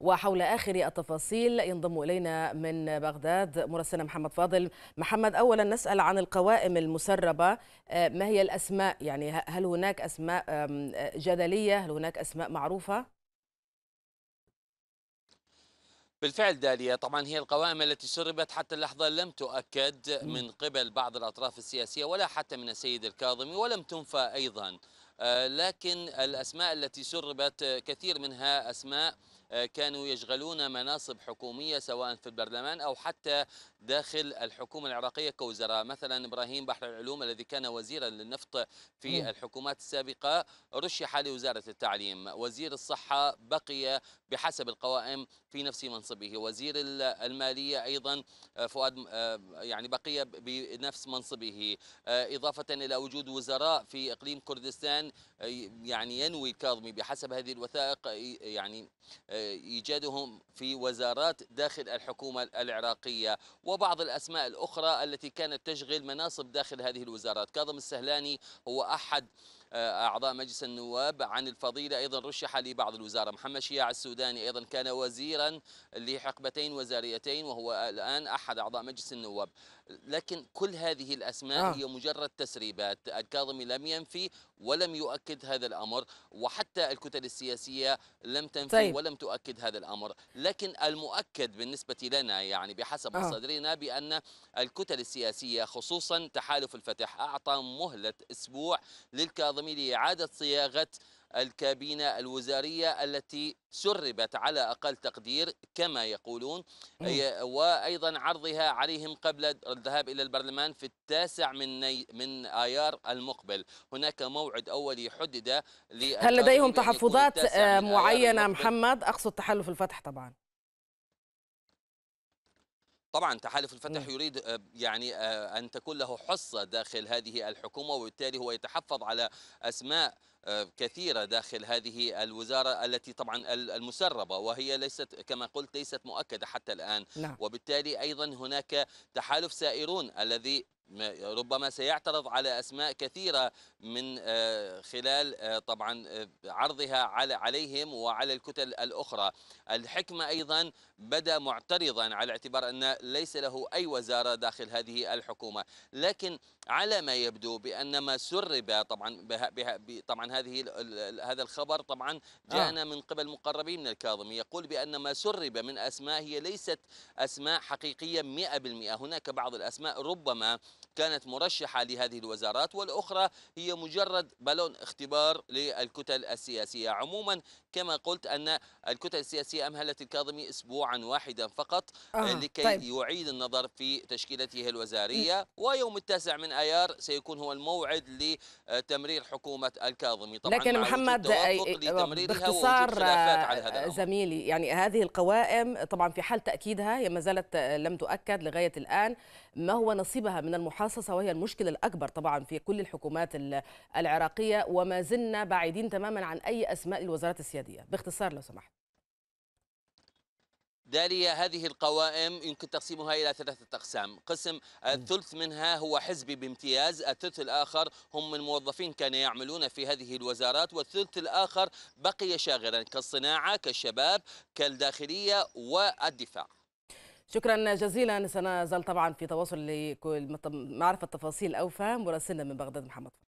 وحول آخر التفاصيل ينضم إلينا من بغداد مراسلنا محمد فاضل محمد أولا نسأل عن القوائم المسربة آه، ما هي الأسماء يعني هل هناك أسماء آه، جدلية هل هناك أسماء معروفة؟ بالفعل داليا طبعا هي القوائم التي سربت حتى اللحظة لم تؤكد من قبل بعض الأطراف السياسية ولا حتى من السيد الكاظمي ولم تنفى أيضا آه، لكن الأسماء التي سربت كثير منها أسماء آه، كانوا يشغلون مناصب حكومية سواء في البرلمان أو حتى داخل الحكومة العراقية كوزراء مثلا إبراهيم بحر العلوم الذي كان وزيرا للنفط في الحكومات السابقة رشح لوزارة التعليم وزير الصحة بقي بحسب القوائم في نفس منصبه وزير المالية أيضا آه، فؤاد آه، يعني بقي بنفس منصبه إضافة إلى وجود وزراء في إقليم كردستان يعني ينوي الكاظمي بحسب هذه الوثائق يعني ايجادهم في وزارات داخل الحكومه العراقيه وبعض الاسماء الاخرى التي كانت تشغل مناصب داخل هذه الوزارات كاظم السهلاني هو احد آه، أعضاء مجلس النواب عن الفضيلة أيضا رشح لبعض الوزارة محمد شياع السوداني أيضا كان وزيرا لحقبتين وزاريتين وهو الآن أحد أعضاء مجلس النواب لكن كل هذه الأسماء آه. هي مجرد تسريبات الكاظمي لم ينفي ولم يؤكد هذا الأمر وحتى الكتل السياسية لم تنفي طيب. ولم تؤكد هذا الأمر لكن المؤكد بالنسبة لنا يعني بحسب آه. مصادرنا بأن الكتل السياسية خصوصا تحالف الفتح أعطى مهلة أسبوع للكاظمي المنظم لإعادة صياغة الكابينة الوزارية التي سربت على أقل تقدير كما يقولون وأيضا عرضها عليهم قبل الذهاب إلى البرلمان في التاسع من ني من آيار المقبل هناك موعد أولي حدد هل لديهم تحفظات آه، معينة محمد أقصد تحالف الفتح طبعا طبعا تحالف الفتح نعم. يريد آه، يعني آه، أن تكون له حصة داخل هذه الحكومة وبالتالي هو يتحفظ على أسماء آه، كثيرة داخل هذه الوزارة التي طبعا المسربة وهي ليست كما قلت ليست مؤكدة حتى الآن لا. نعم. وبالتالي أيضا هناك تحالف سائرون الذي ربما سيعترض على أسماء كثيرة من آه، خلال آه، طبعا آه، عرضها على عليهم وعلى الكتل الأخرى الحكمة أيضا بدا معترضا على اعتبار أن ليس له أي وزارة داخل هذه الحكومة لكن على ما يبدو بأن ما سرب طبعا بها بها طبعا هذه هذا الخبر طبعا جاءنا من قبل مقربين من الكاظمي يقول بأن ما سرب من أسماء هي ليست أسماء حقيقية 100% هناك بعض الأسماء ربما كانت مرشحة لهذه الوزارات والأخرى هي مجرد بالون اختبار للكتل السياسية عموما كما قلت أن الكتل السياسية أمهلت الكاظمي أسبوعا واحدا فقط آه. لكي طيب. يعيد النظر في تشكيلته الوزارية ويوم التاسع من آيار سيكون هو الموعد لتمرير حكومة الكاظمي طبعا لكن محمد باختصار زميلي يعني هذه القوائم طبعا في حال تأكيدها هي ما زالت لم تؤكد لغاية الآن ما هو نصيبها من المحاولة المحاصصة وهي المشكلة الأكبر طبعا في كل الحكومات العراقية وما زلنا بعيدين تماما عن أي أسماء الوزارات السيادية باختصار لو سمحت داليا هذه القوائم يمكن تقسيمها إلى ثلاثة أقسام قسم الثلث منها هو حزبي بامتياز الثلث الآخر هم من موظفين كانوا يعملون في هذه الوزارات والثلث الآخر بقي شاغرا كالصناعة كالشباب كالداخلية والدفاع شكرا جزيلا سنزال طبعا في تواصل لمعرفه تفاصيل اوفى مراسلنا من بغداد محمد